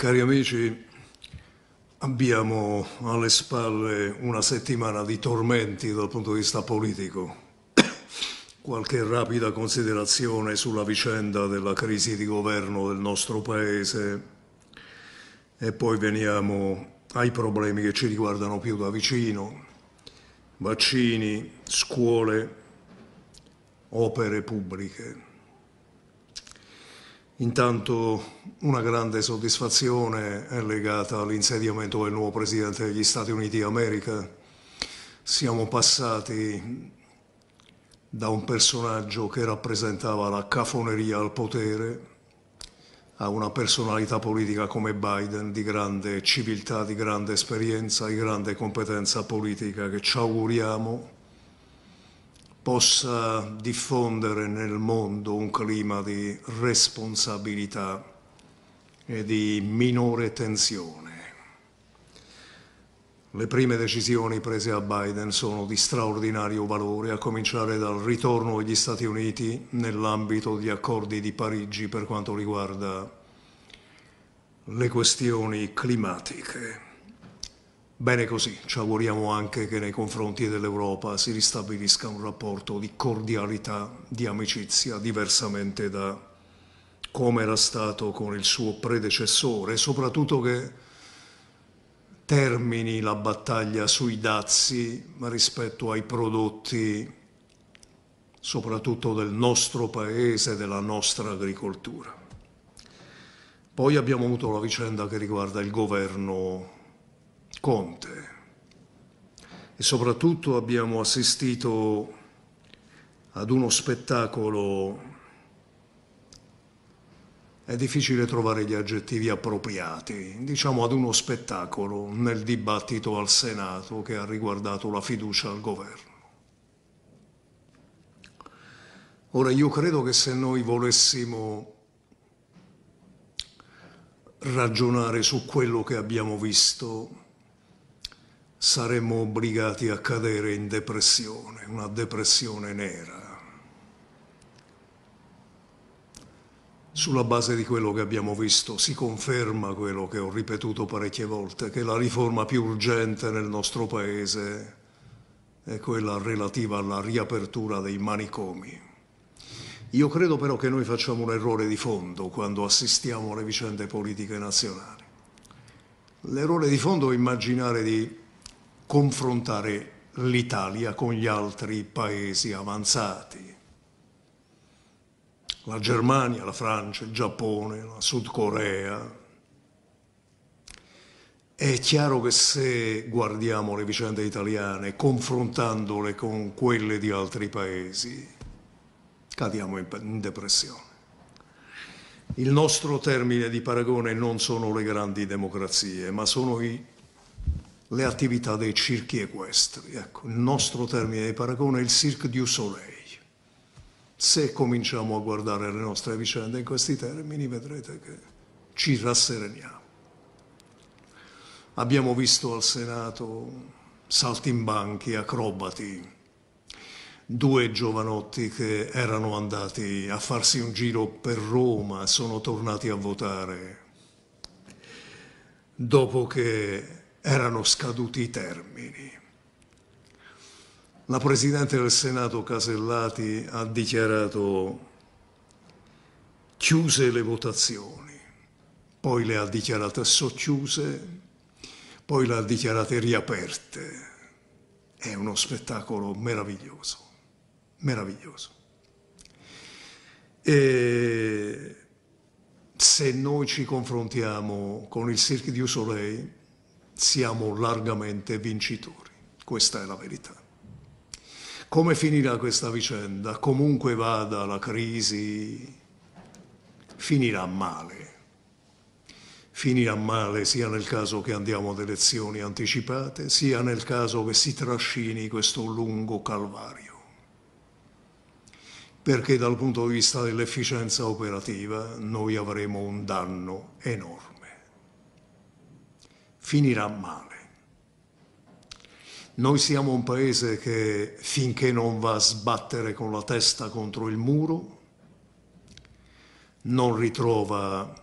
Cari amici, abbiamo alle spalle una settimana di tormenti dal punto di vista politico. Qualche rapida considerazione sulla vicenda della crisi di governo del nostro Paese e poi veniamo ai problemi che ci riguardano più da vicino. Vaccini, scuole, opere pubbliche. Intanto una grande soddisfazione è legata all'insediamento del nuovo Presidente degli Stati Uniti d'America. Siamo passati da un personaggio che rappresentava la cafoneria al potere a una personalità politica come Biden di grande civiltà, di grande esperienza, di grande competenza politica che ci auguriamo possa diffondere nel mondo un clima di responsabilità e di minore tensione. Le prime decisioni prese a Biden sono di straordinario valore, a cominciare dal ritorno agli Stati Uniti nell'ambito di accordi di Parigi per quanto riguarda le questioni climatiche. Bene così, ci auguriamo anche che nei confronti dell'Europa si ristabilisca un rapporto di cordialità, di amicizia, diversamente da come era stato con il suo predecessore, soprattutto che termini la battaglia sui dazi rispetto ai prodotti soprattutto del nostro paese, della nostra agricoltura. Poi abbiamo avuto la vicenda che riguarda il governo Conte e soprattutto abbiamo assistito ad uno spettacolo è difficile trovare gli aggettivi appropriati, diciamo ad uno spettacolo nel dibattito al Senato che ha riguardato la fiducia al governo. Ora io credo che se noi volessimo ragionare su quello che abbiamo visto saremmo obbligati a cadere in depressione, una depressione nera. Sulla base di quello che abbiamo visto si conferma quello che ho ripetuto parecchie volte, che la riforma più urgente nel nostro Paese è quella relativa alla riapertura dei manicomi. Io credo però che noi facciamo un errore di fondo quando assistiamo alle vicende politiche nazionali. L'errore di fondo è immaginare di confrontare l'Italia con gli altri paesi avanzati. La Germania, la Francia, il Giappone, la Sud Corea. È chiaro che se guardiamo le vicende italiane confrontandole con quelle di altri paesi, cadiamo in depressione. Il nostro termine di paragone non sono le grandi democrazie, ma sono i le attività dei circhi equestri. Ecco, il nostro termine di paragone è il Cirque du Soleil. Se cominciamo a guardare le nostre vicende in questi termini, vedrete che ci rassereniamo. Abbiamo visto al Senato saltimbanchi, acrobati, due giovanotti che erano andati a farsi un giro per Roma sono tornati a votare dopo che erano scaduti i termini. La Presidente del Senato Casellati ha dichiarato chiuse le votazioni, poi le ha dichiarate socchiuse, poi le ha dichiarate riaperte. È uno spettacolo meraviglioso, meraviglioso. E se noi ci confrontiamo con il Cirque du Soleil, siamo largamente vincitori, questa è la verità. Come finirà questa vicenda? Comunque vada la crisi, finirà male. Finirà male sia nel caso che andiamo ad elezioni anticipate, sia nel caso che si trascini questo lungo calvario. Perché dal punto di vista dell'efficienza operativa noi avremo un danno enorme finirà male. Noi siamo un paese che finché non va a sbattere con la testa contro il muro, non ritrova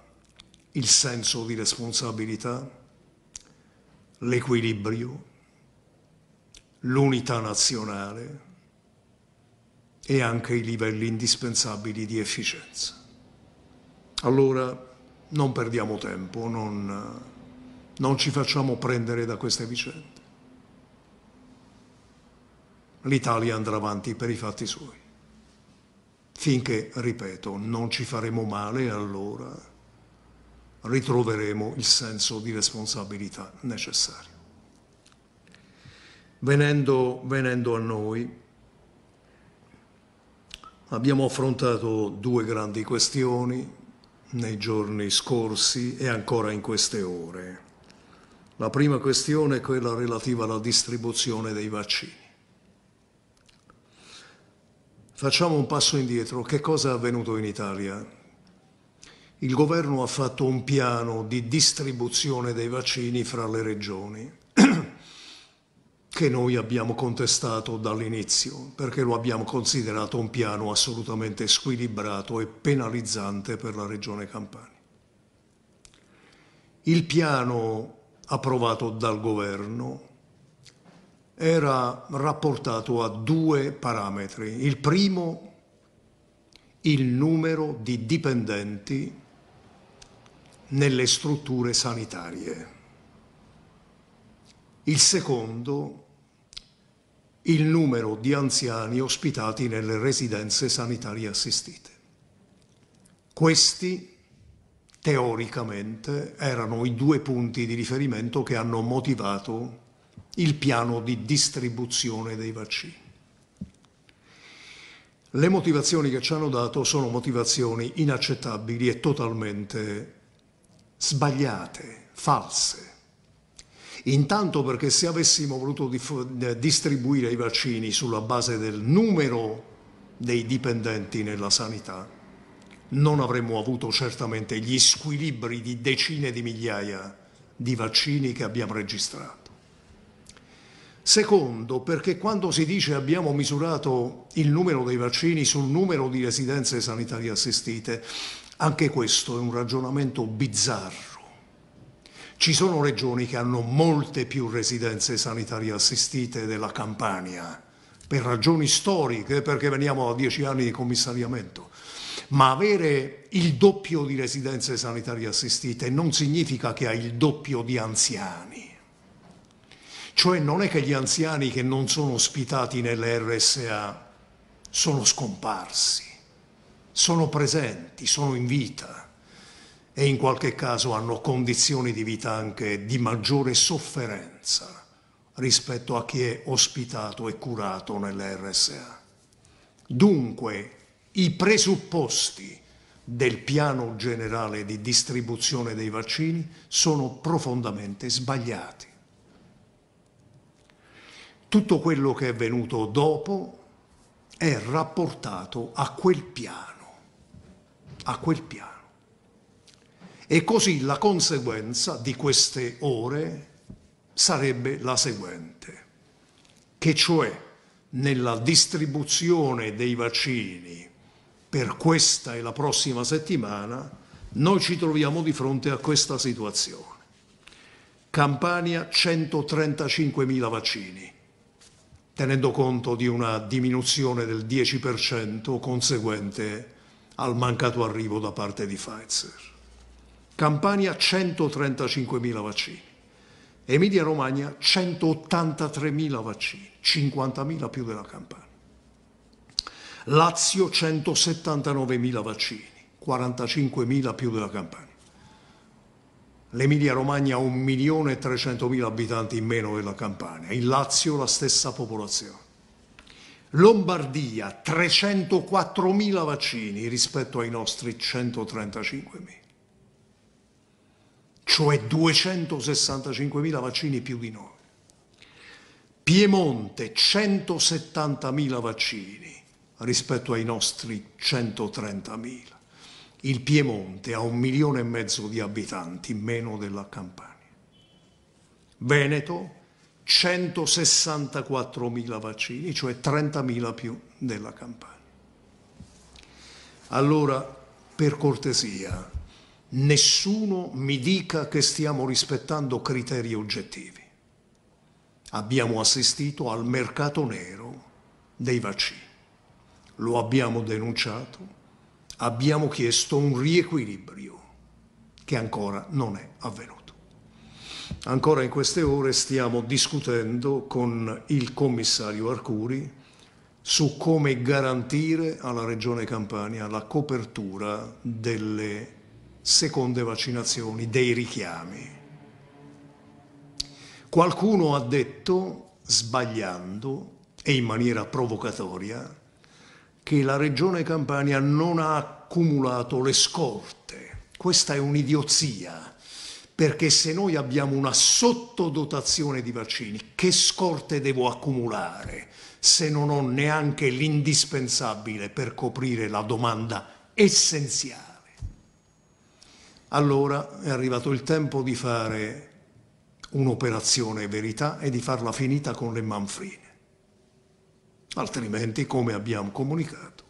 il senso di responsabilità, l'equilibrio, l'unità nazionale e anche i livelli indispensabili di efficienza. Allora non perdiamo tempo, non non ci facciamo prendere da queste vicende. L'Italia andrà avanti per i fatti suoi. Finché, ripeto, non ci faremo male, allora ritroveremo il senso di responsabilità necessario. Venendo, venendo a noi, abbiamo affrontato due grandi questioni nei giorni scorsi e ancora in queste ore la prima questione è quella relativa alla distribuzione dei vaccini. Facciamo un passo indietro. Che cosa è avvenuto in Italia? Il governo ha fatto un piano di distribuzione dei vaccini fra le regioni che noi abbiamo contestato dall'inizio perché lo abbiamo considerato un piano assolutamente squilibrato e penalizzante per la regione Campania. Il piano approvato dal governo era rapportato a due parametri. Il primo, il numero di dipendenti nelle strutture sanitarie. Il secondo, il numero di anziani ospitati nelle residenze sanitarie assistite. Questi teoricamente erano i due punti di riferimento che hanno motivato il piano di distribuzione dei vaccini. Le motivazioni che ci hanno dato sono motivazioni inaccettabili e totalmente sbagliate, false. Intanto perché se avessimo voluto eh, distribuire i vaccini sulla base del numero dei dipendenti nella sanità, non avremmo avuto certamente gli squilibri di decine di migliaia di vaccini che abbiamo registrato. Secondo, perché quando si dice abbiamo misurato il numero dei vaccini sul numero di residenze sanitarie assistite, anche questo è un ragionamento bizzarro. Ci sono regioni che hanno molte più residenze sanitarie assistite della Campania, per ragioni storiche, perché veniamo a dieci anni di commissariamento ma avere il doppio di residenze sanitarie assistite non significa che hai il doppio di anziani. Cioè non è che gli anziani che non sono ospitati nelle RSA sono scomparsi, sono presenti, sono in vita e in qualche caso hanno condizioni di vita anche di maggiore sofferenza rispetto a chi è ospitato e curato nelle RSA. Dunque, i presupposti del piano generale di distribuzione dei vaccini sono profondamente sbagliati. Tutto quello che è venuto dopo è rapportato a quel piano, a quel piano. E così la conseguenza di queste ore sarebbe la seguente, che cioè nella distribuzione dei vaccini per questa e la prossima settimana, noi ci troviamo di fronte a questa situazione. Campania 135.000 vaccini, tenendo conto di una diminuzione del 10% conseguente al mancato arrivo da parte di Pfizer. Campania 135.000 vaccini, Emilia Romagna 183.000 vaccini, 50.000 più della Campania. Lazio 179.000 vaccini, 45.000 più della Campania. L'Emilia Romagna 1.300.000 abitanti in meno della Campania, il Lazio la stessa popolazione. Lombardia 304.000 vaccini rispetto ai nostri 135.000, cioè 265.000 vaccini più di noi. Piemonte 170.000 vaccini, rispetto ai nostri 130.000. Il Piemonte ha un milione e mezzo di abitanti, meno della Campania. Veneto 164.000 vaccini, cioè 30.000 più della Campania. Allora, per cortesia, nessuno mi dica che stiamo rispettando criteri oggettivi. Abbiamo assistito al mercato nero dei vaccini lo abbiamo denunciato, abbiamo chiesto un riequilibrio che ancora non è avvenuto. Ancora in queste ore stiamo discutendo con il commissario Arcuri su come garantire alla Regione Campania la copertura delle seconde vaccinazioni, dei richiami. Qualcuno ha detto, sbagliando e in maniera provocatoria, che la regione Campania non ha accumulato le scorte. Questa è un'idiozia, perché se noi abbiamo una sottodotazione di vaccini, che scorte devo accumulare se non ho neanche l'indispensabile per coprire la domanda essenziale? Allora è arrivato il tempo di fare un'operazione verità e di farla finita con le manfrine altrimenti, come abbiamo comunicato,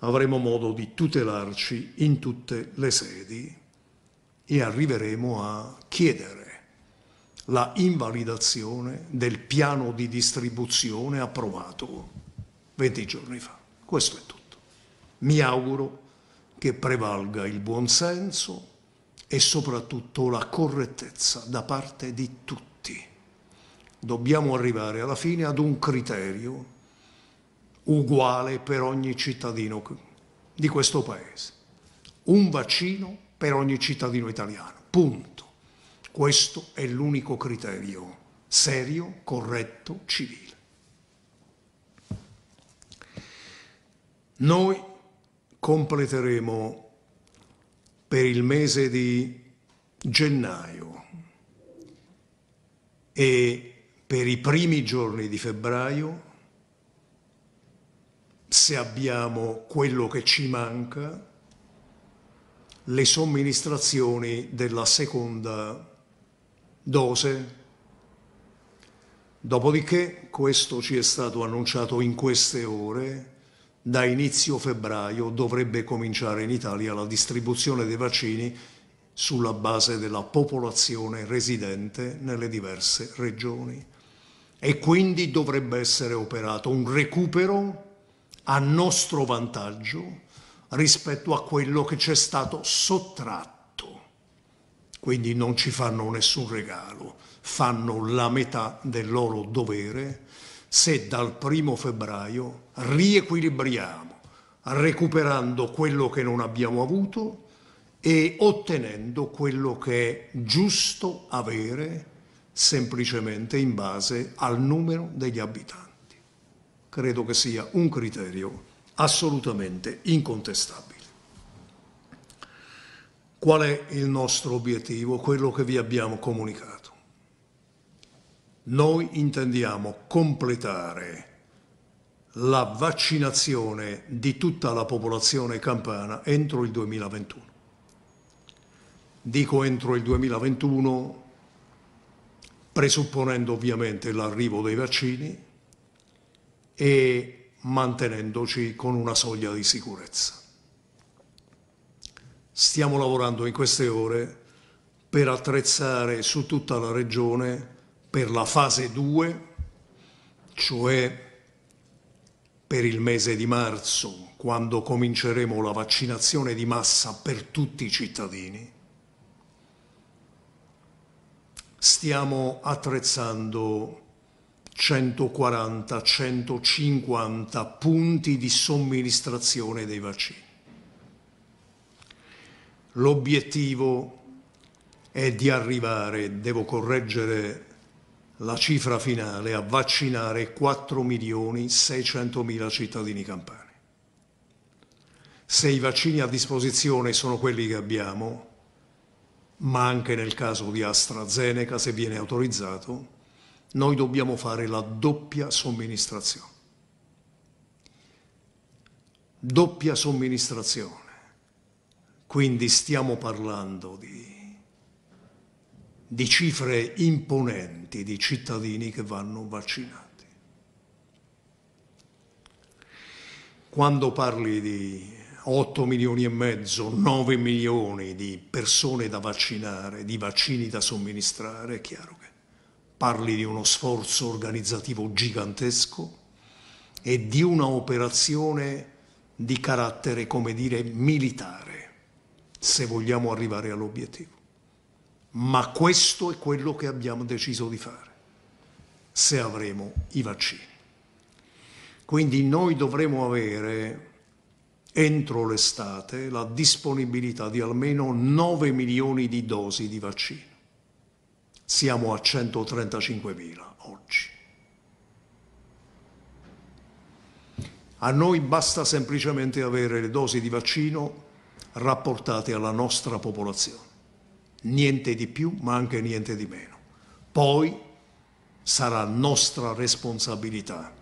avremo modo di tutelarci in tutte le sedi e arriveremo a chiedere la invalidazione del piano di distribuzione approvato 20 giorni fa. Questo è tutto. Mi auguro che prevalga il buonsenso e soprattutto la correttezza da parte di tutti. Dobbiamo arrivare alla fine ad un criterio uguale per ogni cittadino di questo paese. Un vaccino per ogni cittadino italiano. Punto. Questo è l'unico criterio serio, corretto, civile. Noi completeremo per il mese di gennaio e per i primi giorni di febbraio se abbiamo quello che ci manca, le somministrazioni della seconda dose. Dopodiché, questo ci è stato annunciato in queste ore, da inizio febbraio dovrebbe cominciare in Italia la distribuzione dei vaccini sulla base della popolazione residente nelle diverse regioni. E quindi dovrebbe essere operato un recupero a nostro vantaggio rispetto a quello che ci è stato sottratto. Quindi non ci fanno nessun regalo, fanno la metà del loro dovere se dal primo febbraio riequilibriamo, recuperando quello che non abbiamo avuto e ottenendo quello che è giusto avere semplicemente in base al numero degli abitanti credo che sia un criterio assolutamente incontestabile. Qual è il nostro obiettivo? Quello che vi abbiamo comunicato. Noi intendiamo completare la vaccinazione di tutta la popolazione campana entro il 2021. Dico entro il 2021 presupponendo ovviamente l'arrivo dei vaccini e mantenendoci con una soglia di sicurezza. Stiamo lavorando in queste ore per attrezzare su tutta la regione per la fase 2, cioè per il mese di marzo, quando cominceremo la vaccinazione di massa per tutti i cittadini, stiamo attrezzando 140-150 punti di somministrazione dei vaccini. L'obiettivo è di arrivare, devo correggere la cifra finale, a vaccinare 4 milioni 600 mila cittadini campani. Se i vaccini a disposizione sono quelli che abbiamo, ma anche nel caso di AstraZeneca, se viene autorizzato, noi dobbiamo fare la doppia somministrazione. Doppia somministrazione. Quindi stiamo parlando di, di cifre imponenti di cittadini che vanno vaccinati. Quando parli di 8 milioni e mezzo, 9 milioni di persone da vaccinare, di vaccini da somministrare, è chiaro che parli di uno sforzo organizzativo gigantesco e di una operazione di carattere, come dire, militare, se vogliamo arrivare all'obiettivo. Ma questo è quello che abbiamo deciso di fare, se avremo i vaccini. Quindi noi dovremo avere entro l'estate la disponibilità di almeno 9 milioni di dosi di vaccino siamo a 135.000 oggi. A noi basta semplicemente avere le dosi di vaccino rapportate alla nostra popolazione. Niente di più, ma anche niente di meno. Poi sarà nostra responsabilità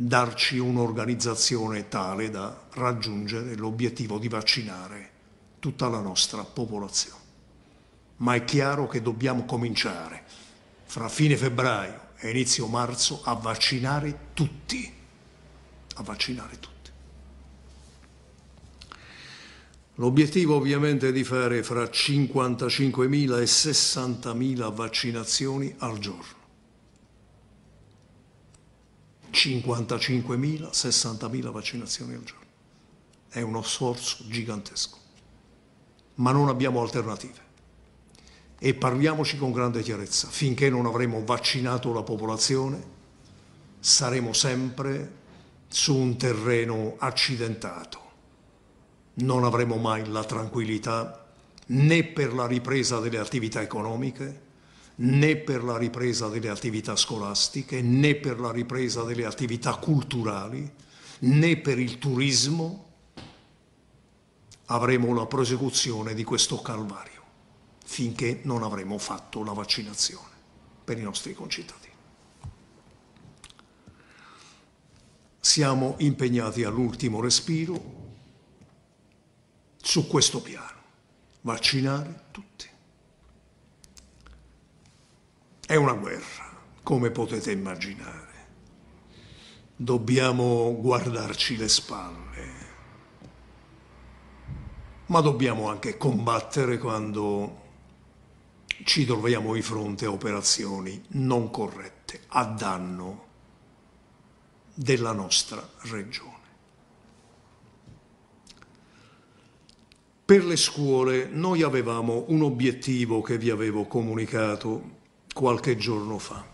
darci un'organizzazione tale da raggiungere l'obiettivo di vaccinare tutta la nostra popolazione ma è chiaro che dobbiamo cominciare fra fine febbraio e inizio marzo a vaccinare tutti, a vaccinare tutti. L'obiettivo ovviamente è di fare fra 55.000 e 60.000 vaccinazioni al giorno. 55.000, 60.000 vaccinazioni al giorno. È uno sforzo gigantesco, ma non abbiamo alternative e parliamoci con grande chiarezza, finché non avremo vaccinato la popolazione saremo sempre su un terreno accidentato, non avremo mai la tranquillità né per la ripresa delle attività economiche, né per la ripresa delle attività scolastiche, né per la ripresa delle attività culturali, né per il turismo, avremo la prosecuzione di questo calvario finché non avremo fatto la vaccinazione per i nostri concittadini. Siamo impegnati all'ultimo respiro su questo piano, vaccinare tutti. È una guerra, come potete immaginare. Dobbiamo guardarci le spalle, ma dobbiamo anche combattere quando ci troviamo di fronte a operazioni non corrette a danno della nostra regione. Per le scuole noi avevamo un obiettivo che vi avevo comunicato qualche giorno fa.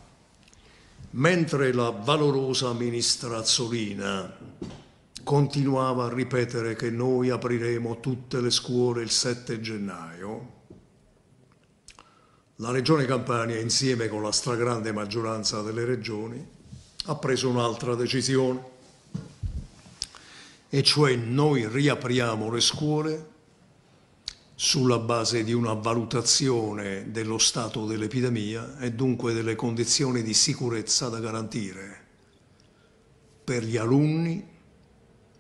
Mentre la valorosa ministra Zolina continuava a ripetere che noi apriremo tutte le scuole il 7 gennaio, la Regione Campania, insieme con la stragrande maggioranza delle regioni, ha preso un'altra decisione, e cioè noi riapriamo le scuole sulla base di una valutazione dello stato dell'epidemia e dunque delle condizioni di sicurezza da garantire per gli alunni,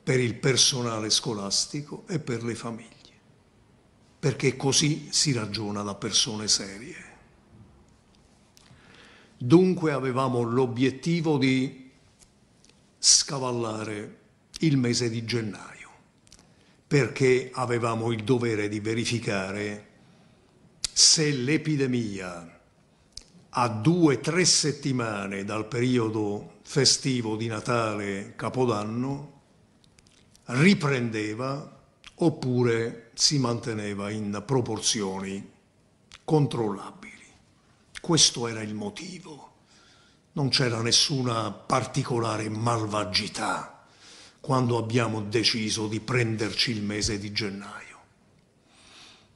per il personale scolastico e per le famiglie, perché così si ragiona da persone serie. Dunque avevamo l'obiettivo di scavallare il mese di gennaio, perché avevamo il dovere di verificare se l'epidemia a due o tre settimane dal periodo festivo di Natale Capodanno riprendeva oppure si manteneva in proporzioni controllabili. Questo era il motivo. Non c'era nessuna particolare malvagità quando abbiamo deciso di prenderci il mese di gennaio.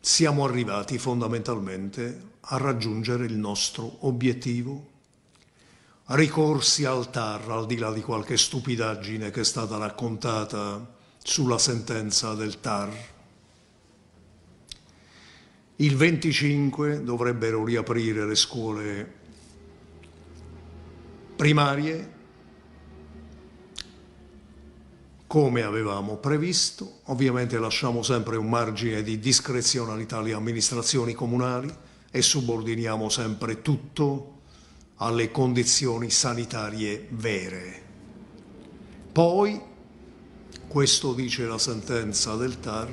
Siamo arrivati fondamentalmente a raggiungere il nostro obiettivo. Ricorsi al TAR, al di là di qualche stupidaggine che è stata raccontata sulla sentenza del TAR, il 25 dovrebbero riaprire le scuole primarie come avevamo previsto, ovviamente lasciamo sempre un margine di discrezionalità alle amministrazioni comunali e subordiniamo sempre tutto alle condizioni sanitarie vere. Poi, questo dice la sentenza del TAR,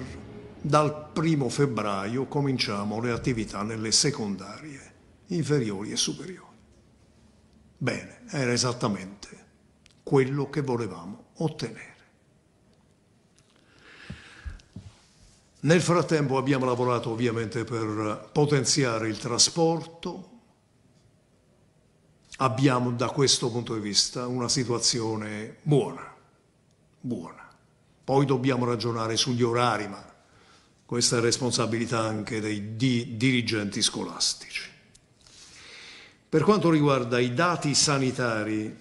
dal primo febbraio cominciamo le attività nelle secondarie, inferiori e superiori. Bene, era esattamente quello che volevamo ottenere. Nel frattempo abbiamo lavorato ovviamente per potenziare il trasporto, abbiamo da questo punto di vista una situazione buona, buona. Poi dobbiamo ragionare sugli orari, ma questa è responsabilità anche dei di dirigenti scolastici. Per quanto riguarda i dati sanitari,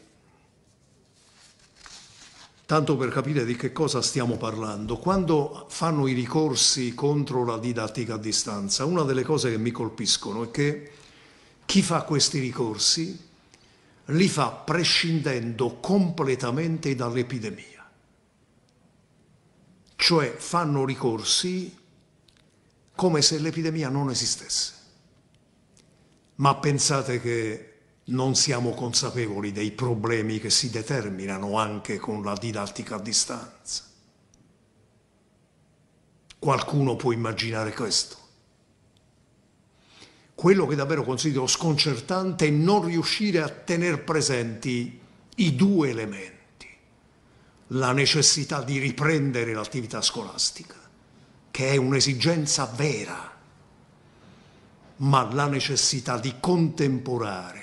tanto per capire di che cosa stiamo parlando, quando fanno i ricorsi contro la didattica a distanza, una delle cose che mi colpiscono è che chi fa questi ricorsi li fa prescindendo completamente dall'epidemia. Cioè fanno ricorsi come se l'epidemia non esistesse. Ma pensate che non siamo consapevoli dei problemi che si determinano anche con la didattica a distanza. Qualcuno può immaginare questo. Quello che davvero considero sconcertante è non riuscire a tenere presenti i due elementi, la necessità di riprendere l'attività scolastica che è un'esigenza vera, ma la necessità di contemporare,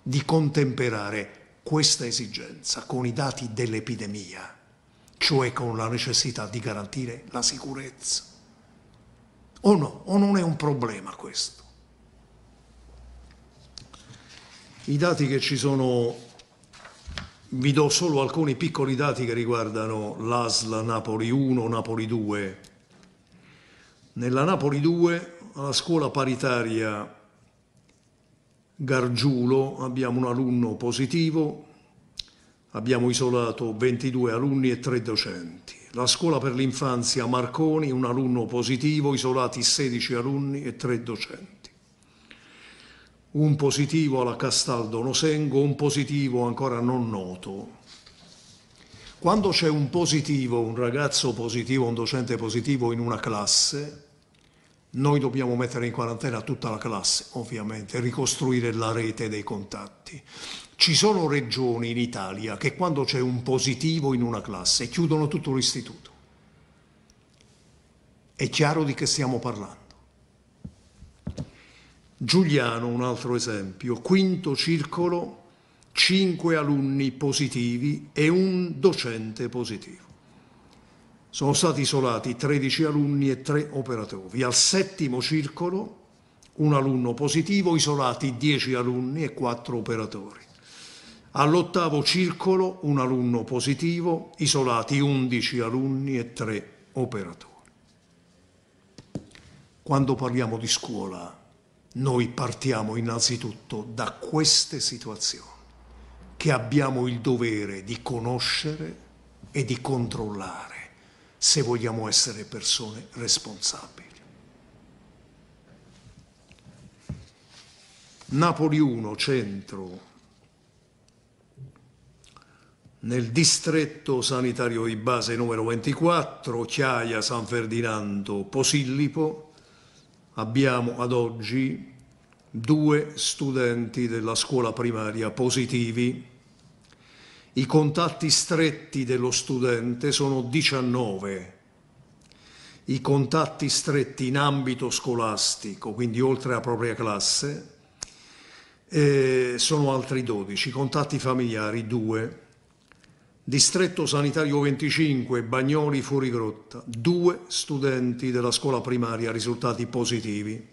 di contemperare questa esigenza con i dati dell'epidemia, cioè con la necessità di garantire la sicurezza. O no, o non è un problema questo. I dati che ci sono, vi do solo alcuni piccoli dati che riguardano l'ASL Napoli 1, Napoli 2, nella Napoli 2, alla scuola paritaria Gargiulo, abbiamo un alunno positivo, abbiamo isolato 22 alunni e 3 docenti. La scuola per l'infanzia Marconi, un alunno positivo, isolati 16 alunni e 3 docenti. Un positivo alla Castaldo Nosengo, un positivo ancora non noto, quando c'è un positivo, un ragazzo positivo, un docente positivo in una classe, noi dobbiamo mettere in quarantena tutta la classe, ovviamente, ricostruire la rete dei contatti. Ci sono regioni in Italia che quando c'è un positivo in una classe chiudono tutto l'istituto. È chiaro di che stiamo parlando. Giuliano, un altro esempio, quinto circolo 5 alunni positivi e un docente positivo. Sono stati isolati 13 alunni e 3 operatori. Al settimo circolo un alunno positivo, isolati 10 alunni e 4 operatori. All'ottavo circolo un alunno positivo, isolati 11 alunni e 3 operatori. Quando parliamo di scuola, noi partiamo innanzitutto da queste situazioni che abbiamo il dovere di conoscere e di controllare se vogliamo essere persone responsabili. Napoli 1, centro, nel distretto sanitario di base numero 24, Chiaia, San Ferdinando, Posillipo, abbiamo ad oggi due studenti della scuola primaria positivi i contatti stretti dello studente sono 19. I contatti stretti in ambito scolastico, quindi oltre alla propria classe, eh, sono altri 12. I contatti familiari 2. Distretto sanitario 25, Bagnoli fuori grotta, due studenti della scuola primaria risultati positivi.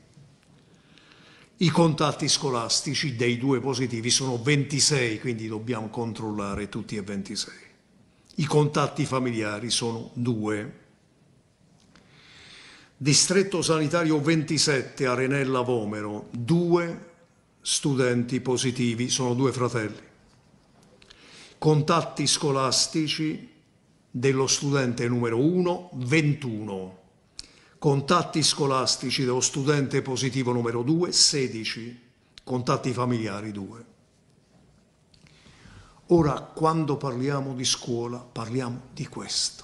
I contatti scolastici dei due positivi sono 26, quindi dobbiamo controllare tutti e 26. I contatti familiari sono 2. Distretto sanitario 27, Arenella Vomero, due studenti positivi, sono due fratelli. Contatti scolastici dello studente numero 1, 21. Contatti scolastici dello studente positivo numero 2, 16. Contatti familiari 2. Ora, quando parliamo di scuola, parliamo di questo.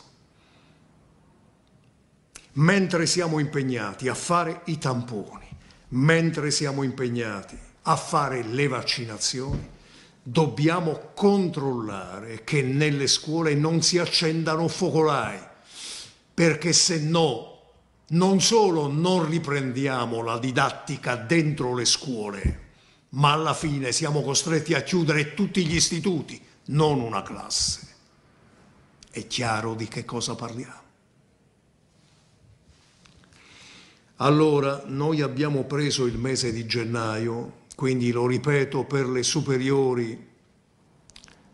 Mentre siamo impegnati a fare i tamponi, mentre siamo impegnati a fare le vaccinazioni, dobbiamo controllare che nelle scuole non si accendano focolai, perché se no non solo non riprendiamo la didattica dentro le scuole, ma alla fine siamo costretti a chiudere tutti gli istituti, non una classe. È chiaro di che cosa parliamo. Allora, noi abbiamo preso il mese di gennaio, quindi lo ripeto, per le superiori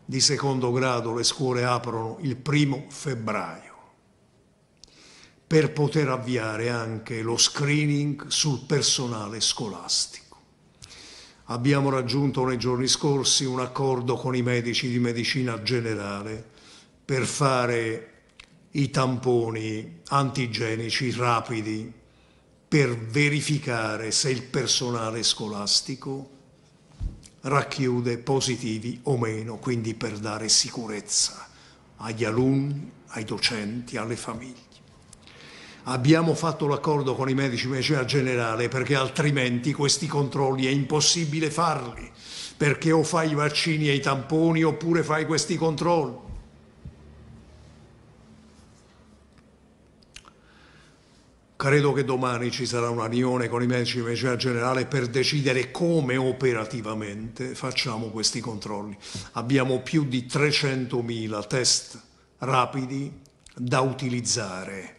di secondo grado le scuole aprono il primo febbraio per poter avviare anche lo screening sul personale scolastico. Abbiamo raggiunto nei giorni scorsi un accordo con i medici di medicina generale per fare i tamponi antigenici rapidi per verificare se il personale scolastico racchiude positivi o meno, quindi per dare sicurezza agli alunni, ai docenti, alle famiglie abbiamo fatto l'accordo con i medici di medicina cioè generale perché altrimenti questi controlli è impossibile farli, perché o fai i vaccini e i tamponi oppure fai questi controlli. Credo che domani ci sarà una riunione con i medici di medicina cioè generale per decidere come operativamente facciamo questi controlli. Abbiamo più di 300.000 test rapidi da utilizzare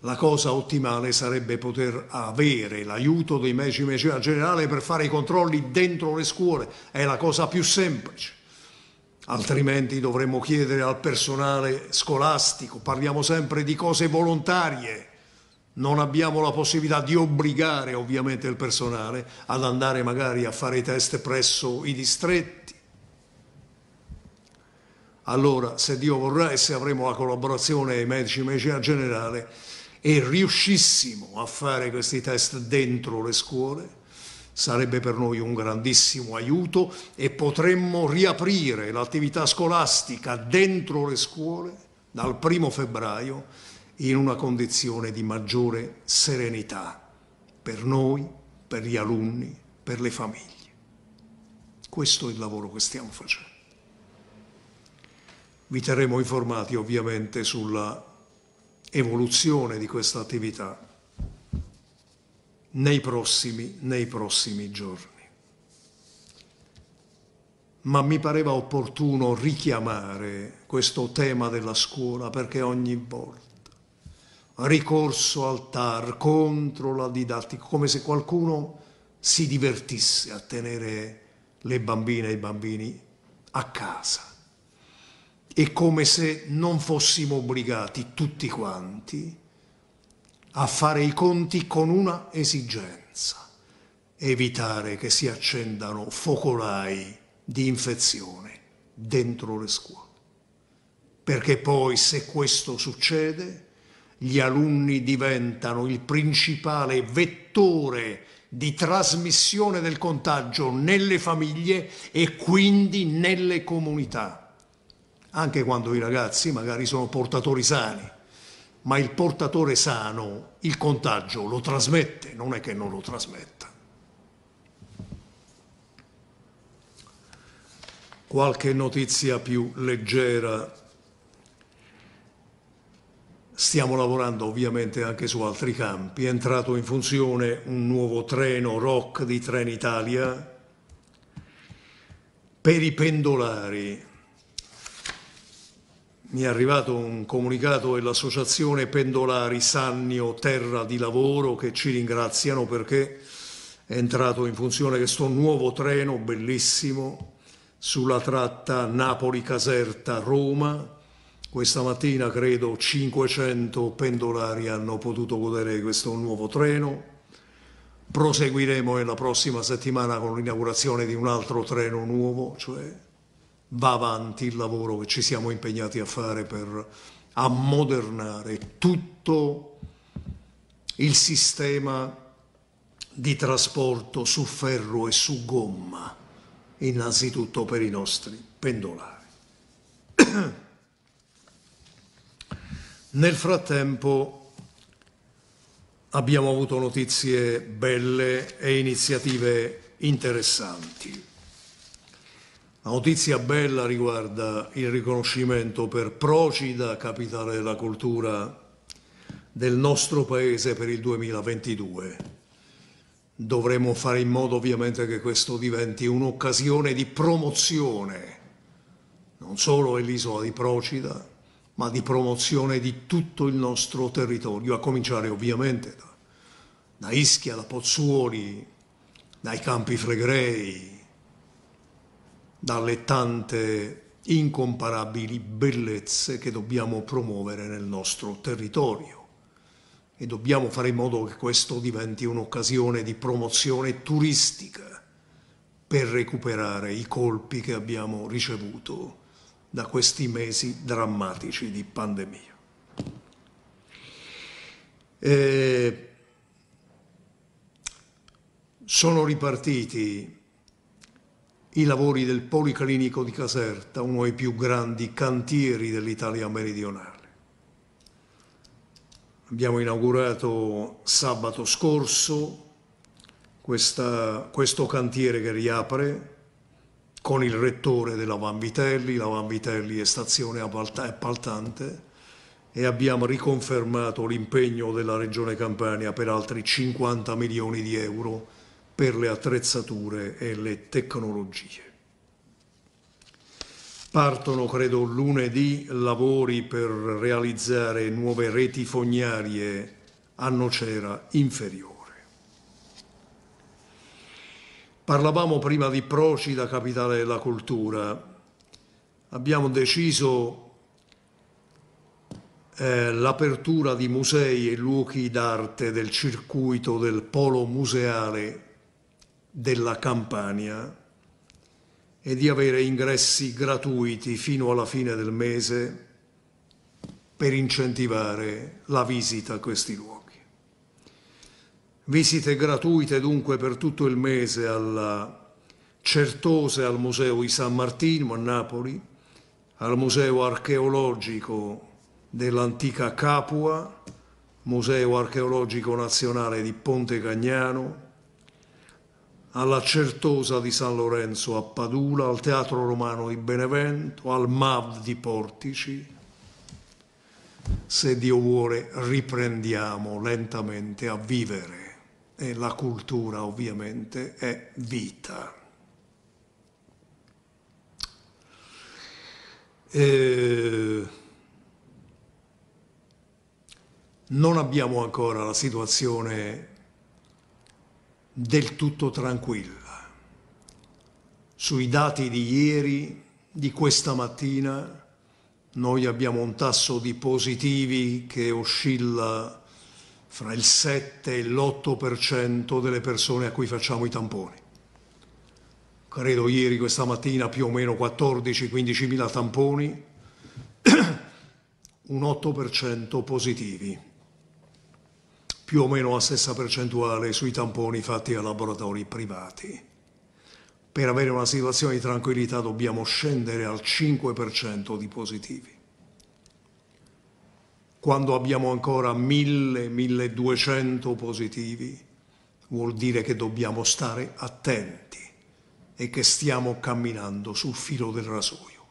la cosa ottimale sarebbe poter avere l'aiuto dei medici di medicina generale per fare i controlli dentro le scuole, è la cosa più semplice. Altrimenti dovremmo chiedere al personale scolastico, parliamo sempre di cose volontarie, non abbiamo la possibilità di obbligare ovviamente il personale ad andare magari a fare i test presso i distretti. Allora, se Dio vorrà e se avremo la collaborazione dei medici di medicina generale, e riuscissimo a fare questi test dentro le scuole, sarebbe per noi un grandissimo aiuto e potremmo riaprire l'attività scolastica dentro le scuole dal primo febbraio in una condizione di maggiore serenità per noi, per gli alunni, per le famiglie. Questo è il lavoro che stiamo facendo. Vi terremo informati ovviamente sulla evoluzione di questa attività nei prossimi, nei prossimi giorni. Ma mi pareva opportuno richiamare questo tema della scuola perché ogni volta ricorso al TAR contro la didattica, come se qualcuno si divertisse a tenere le bambine e i bambini a casa è come se non fossimo obbligati tutti quanti a fare i conti con una esigenza, evitare che si accendano focolai di infezione dentro le scuole. Perché poi se questo succede, gli alunni diventano il principale vettore di trasmissione del contagio nelle famiglie e quindi nelle comunità anche quando i ragazzi magari sono portatori sani, ma il portatore sano il contagio lo trasmette, non è che non lo trasmetta. Qualche notizia più leggera. Stiamo lavorando ovviamente anche su altri campi. È entrato in funzione un nuovo treno ROC di Trenitalia per i pendolari mi è arrivato un comunicato dell'associazione pendolari Sannio Terra di Lavoro che ci ringraziano perché è entrato in funzione questo nuovo treno bellissimo sulla tratta Napoli-Caserta-Roma. Questa mattina credo 500 pendolari hanno potuto godere di questo nuovo treno. Proseguiremo nella prossima settimana con l'inaugurazione di un altro treno nuovo, cioè va avanti il lavoro che ci siamo impegnati a fare per ammodernare tutto il sistema di trasporto su ferro e su gomma, innanzitutto per i nostri pendolari. Nel frattempo abbiamo avuto notizie belle e iniziative interessanti. La notizia bella riguarda il riconoscimento per Procida, capitale della cultura del nostro paese per il 2022. Dovremo fare in modo ovviamente che questo diventi un'occasione di promozione, non solo dell'isola di Procida, ma di promozione di tutto il nostro territorio, a cominciare ovviamente da, da Ischia, da Pozzuoli, dai Campi Fregrei, dalle tante incomparabili bellezze che dobbiamo promuovere nel nostro territorio e dobbiamo fare in modo che questo diventi un'occasione di promozione turistica per recuperare i colpi che abbiamo ricevuto da questi mesi drammatici di pandemia. E sono ripartiti i lavori del Policlinico di Caserta, uno dei più grandi cantieri dell'Italia meridionale. Abbiamo inaugurato sabato scorso questa, questo cantiere che riapre con il rettore della Vanvitelli, la Vanvitelli è stazione appaltante e abbiamo riconfermato l'impegno della Regione Campania per altri 50 milioni di euro per le attrezzature e le tecnologie. Partono, credo, lunedì lavori per realizzare nuove reti fognarie a Nocera inferiore. Parlavamo prima di Procida, capitale della cultura. Abbiamo deciso eh, l'apertura di musei e luoghi d'arte del circuito del polo museale della Campania e di avere ingressi gratuiti fino alla fine del mese per incentivare la visita a questi luoghi. Visite gratuite dunque per tutto il mese alla Certose al Museo di San Martino a Napoli, al Museo archeologico dell'antica Capua, Museo archeologico nazionale di Ponte Cagnano, alla Certosa di San Lorenzo a Padula, al Teatro Romano di Benevento, al MAV di Portici. Se Dio vuole riprendiamo lentamente a vivere e la cultura ovviamente è vita. E non abbiamo ancora la situazione del tutto tranquilla. Sui dati di ieri, di questa mattina, noi abbiamo un tasso di positivi che oscilla fra il 7 e l'8% delle persone a cui facciamo i tamponi. Credo ieri, questa mattina, più o meno 14-15 mila tamponi, un 8% positivi più o meno la stessa percentuale sui tamponi fatti a laboratori privati. Per avere una situazione di tranquillità dobbiamo scendere al 5% di positivi. Quando abbiamo ancora 1000-1200 positivi vuol dire che dobbiamo stare attenti e che stiamo camminando sul filo del rasoio.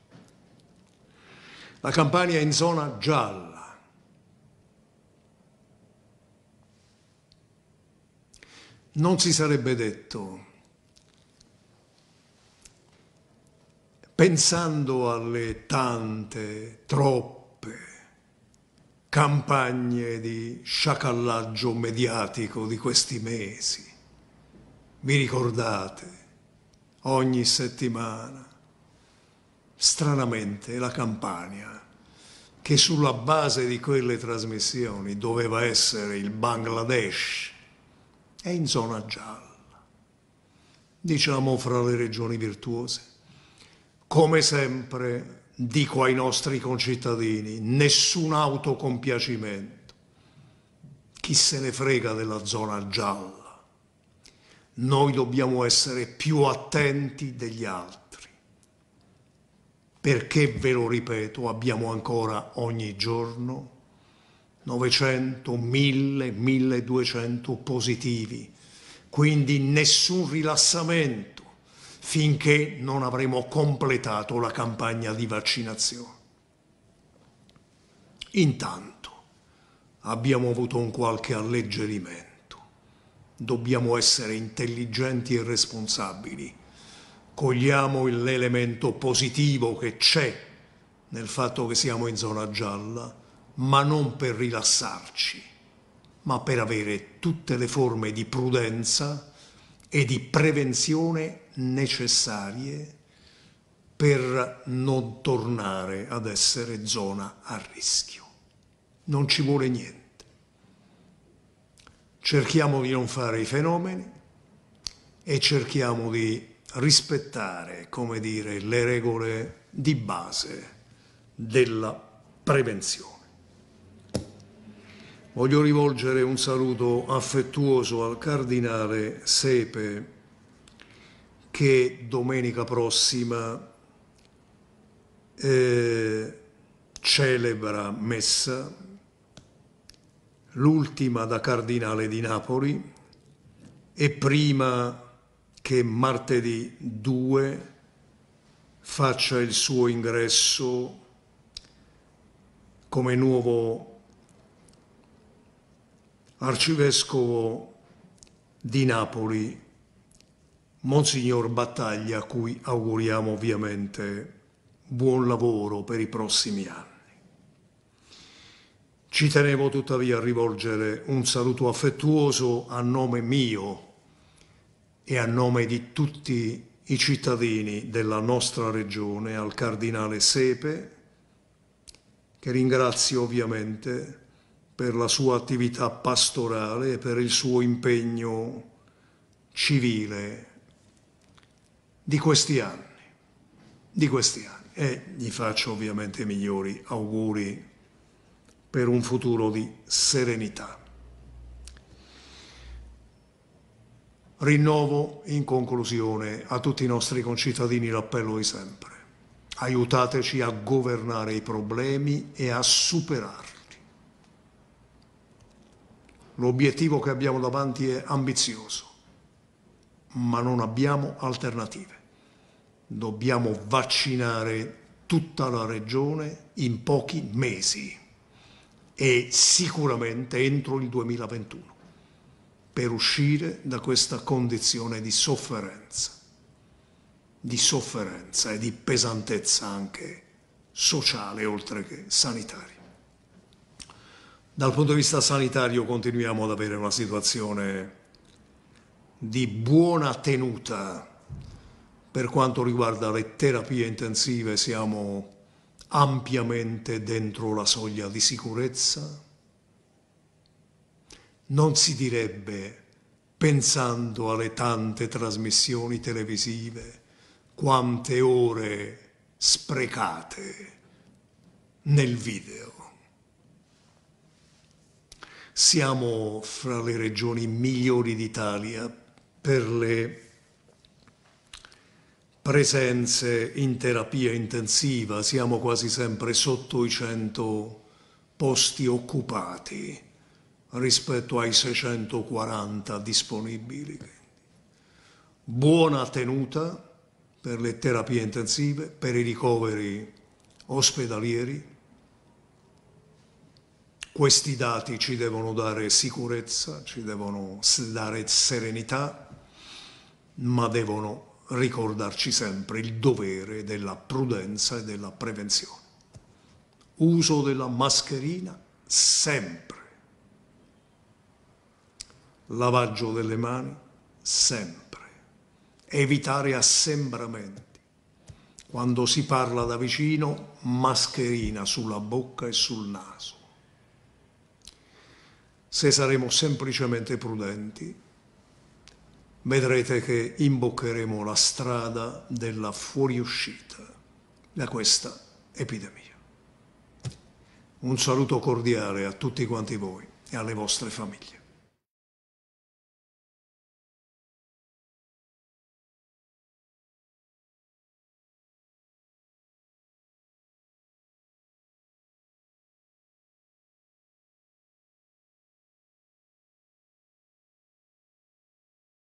La Campania è in zona gialla non si sarebbe detto. Pensando alle tante, troppe campagne di sciacallaggio mediatico di questi mesi, vi ricordate ogni settimana, stranamente la campagna che sulla base di quelle trasmissioni doveva essere il Bangladesh è in zona gialla, diciamo fra le regioni virtuose. Come sempre dico ai nostri concittadini, nessun autocompiacimento, chi se ne frega della zona gialla. Noi dobbiamo essere più attenti degli altri perché, ve lo ripeto, abbiamo ancora ogni giorno 900, 1000, 1200 positivi. Quindi nessun rilassamento finché non avremo completato la campagna di vaccinazione. Intanto abbiamo avuto un qualche alleggerimento. Dobbiamo essere intelligenti e responsabili. Cogliamo l'elemento positivo che c'è nel fatto che siamo in zona gialla ma non per rilassarci, ma per avere tutte le forme di prudenza e di prevenzione necessarie per non tornare ad essere zona a rischio. Non ci vuole niente. Cerchiamo di non fare i fenomeni e cerchiamo di rispettare, come dire, le regole di base della prevenzione. Voglio rivolgere un saluto affettuoso al cardinale Sepe che domenica prossima eh, celebra messa, l'ultima da cardinale di Napoli e prima che martedì 2 faccia il suo ingresso come nuovo arcivescovo di Napoli, Monsignor Battaglia, a cui auguriamo ovviamente buon lavoro per i prossimi anni. Ci tenevo tuttavia a rivolgere un saluto affettuoso a nome mio e a nome di tutti i cittadini della nostra regione al Cardinale Sepe, che ringrazio ovviamente per la sua attività pastorale e per il suo impegno civile di questi anni. Di questi anni. E gli faccio ovviamente i migliori auguri per un futuro di serenità. Rinnovo in conclusione a tutti i nostri concittadini l'appello di sempre. Aiutateci a governare i problemi e a superarli L'obiettivo che abbiamo davanti è ambizioso, ma non abbiamo alternative. Dobbiamo vaccinare tutta la regione in pochi mesi e sicuramente entro il 2021 per uscire da questa condizione di sofferenza, di sofferenza e di pesantezza anche sociale oltre che sanitaria. Dal punto di vista sanitario continuiamo ad avere una situazione di buona tenuta. Per quanto riguarda le terapie intensive siamo ampiamente dentro la soglia di sicurezza. Non si direbbe, pensando alle tante trasmissioni televisive, quante ore sprecate nel video. Siamo fra le regioni migliori d'Italia per le presenze in terapia intensiva, siamo quasi sempre sotto i 100 posti occupati rispetto ai 640 disponibili. Buona tenuta per le terapie intensive, per i ricoveri ospedalieri, questi dati ci devono dare sicurezza, ci devono dare serenità, ma devono ricordarci sempre il dovere della prudenza e della prevenzione. Uso della mascherina sempre. Lavaggio delle mani sempre. Evitare assembramenti. Quando si parla da vicino, mascherina sulla bocca e sul naso se saremo semplicemente prudenti, vedrete che imboccheremo la strada della fuoriuscita da questa epidemia. Un saluto cordiale a tutti quanti voi e alle vostre famiglie.